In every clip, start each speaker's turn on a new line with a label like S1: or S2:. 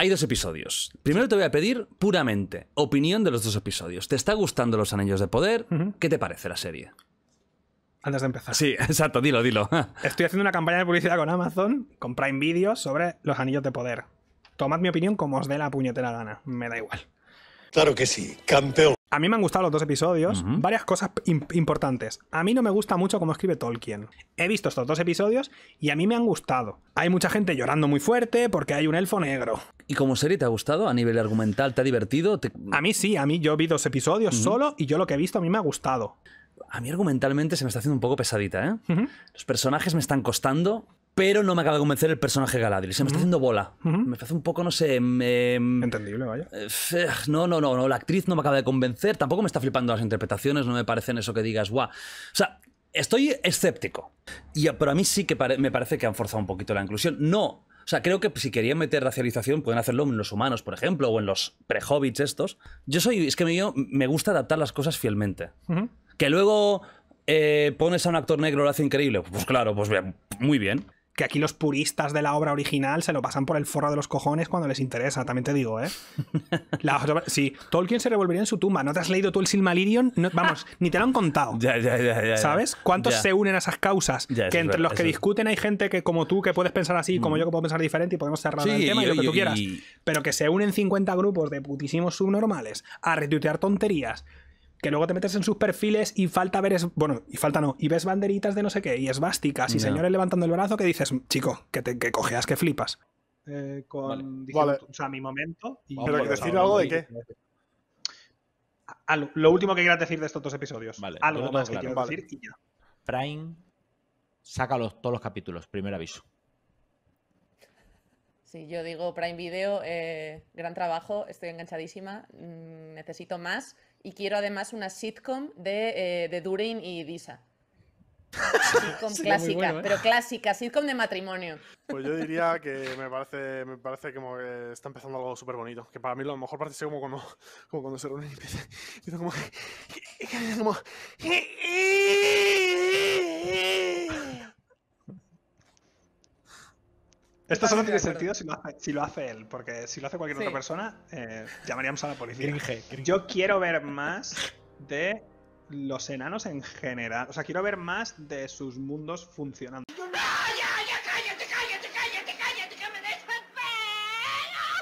S1: Hay dos episodios. Primero te voy a pedir puramente opinión de los dos episodios. ¿Te está gustando Los Anillos de Poder? ¿Qué te parece la serie? Antes de empezar. Sí, exacto, dilo, dilo. Estoy haciendo una campaña de publicidad con Amazon, con Prime Video, sobre Los Anillos de Poder.
S2: Tomad mi opinión como os dé la puñetera gana, me da igual.
S1: Claro que sí, campeón. A mí me
S2: han gustado los dos episodios, varias cosas importantes. A mí no me gusta mucho cómo escribe Tolkien. He visto estos dos episodios y a mí me han gustado. Hay mucha gente llorando muy fuerte porque hay un elfo negro.
S1: ¿Y como serie te ha gustado a nivel argumental? ¿Te ha divertido? A mí sí, a mí yo vi dos episodios solo y yo lo que he visto a mí me ha gustado. A mí argumentalmente se me está haciendo un poco pesadita, ¿eh? Los personajes me están costando, pero no me acaba de convencer el personaje Galadriel. Se me está haciendo bola. Me parece un poco, no sé. Em, Entendible, vaya. Eh, no, no, no, no. La actriz no me acaba de convencer. Tampoco me está flipando las interpretaciones. No me parecen eso que digas, guau. O sea, estoy escéptico. Y, pero a mí sí que me parece que han forzado un poquito la inclusión. No o sea, creo que si querían meter racialización, pueden hacerlo en los humanos, por ejemplo, o en los pre-hobbits estos. Yo soy, es que me, me gusta adaptar las cosas fielmente. Que luego eh, pones a un actor negro, lo hace increíble. Pues claro, pues muy bien que aquí los puristas de la obra original se lo pasan por el forro de los cojones
S2: cuando les interesa, también te digo, ¿eh? sí, Tolkien se revolvería en su tumba. ¿No te has leído tú el Silmarillion? vamos, ni te lo han contado. ¿Sabes? ¿Cuántos se unen a esas causas? que entre los que discuten hay gente que, como tú, que puedes pensar así, como mm. yo, que puedo pensar diferente y podemos cerrar el tema y, lo que tú quieras. Pero que se unen 50 grupos de putísimos subnormales a retuitear tonterías que luego te metes en sus perfiles y falta ver, es, bueno, y falta no, y ves banderitas de no sé qué, y es esvásticas, y señores levantando el brazo que dices, chico, que, te, que cojeas, que flipas. Eh, con, o sea, mi momento. Pero decir algo de qué. lo último que quieras decir de estos dos episodios. Vale, algo más que decir Prime, saca todos los capítulos, primer aviso.
S1: Sí, yo digo Prime
S2: Video, eh, gran trabajo, estoy enganchadísima, mm, necesito más y quiero además una sitcom de, eh, Durin y Disa. Sitcom clásica, ¿eh? pero clásica, sitcom de matrimonio. Pues yo diría que me parece, me parece como que está empezando algo súper bonito. Que para mí lo mejor parece como cuando, como cuando se reúnen y empiezan como, como Esto solo tiene sentido si lo, hace, él, porque si lo hace cualquier otra persona, eh, llamaríamos a la policía. Yo quiero ver más de los enanos en general. O sea, quiero ver más de sus mundos funcionando. cállate,
S3: cállate, cállate, cállate,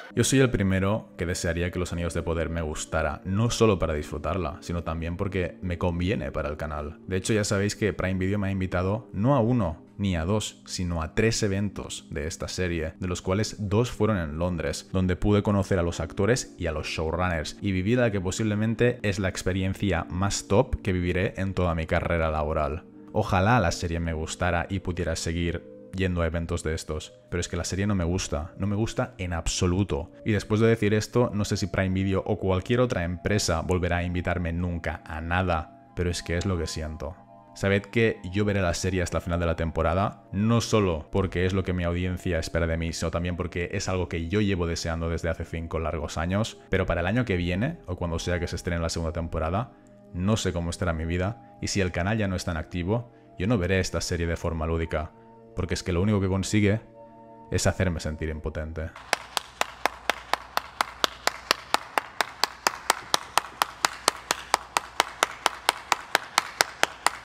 S3: me Yo soy el primero que desearía que los Anillos de Poder me gustara, no solo para disfrutarla, sino también porque me conviene para el canal. De hecho, ya sabéis que Prime Video me ha invitado no a uno, ni a dos, sino a tres eventos de esta serie, de los cuales dos fueron en Londres, donde pude conocer a los actores y a los showrunners y viví la que posiblemente es la experiencia más top que viviré en toda mi carrera laboral. Ojalá la serie me gustara y pudiera seguir yendo a eventos de estos. Pero es que la serie no me gusta, no me gusta en absoluto. Y después de decir esto, no sé si Prime Video o cualquier otra empresa volverá a invitarme nunca a nada, pero es que es lo que siento. Sabed que yo veré la serie hasta el final de la temporada, no solo porque es lo que mi audiencia espera de mí, sino también porque es algo que yo llevo deseando desde hace cinco largos años, pero para el año que viene, o cuando sea que se estrene la segunda temporada, no sé cómo estará mi vida, y si el canal ya no está tan activo, yo no veré esta serie de forma lúdica, porque es que lo único que consigue es hacerme sentir impotente.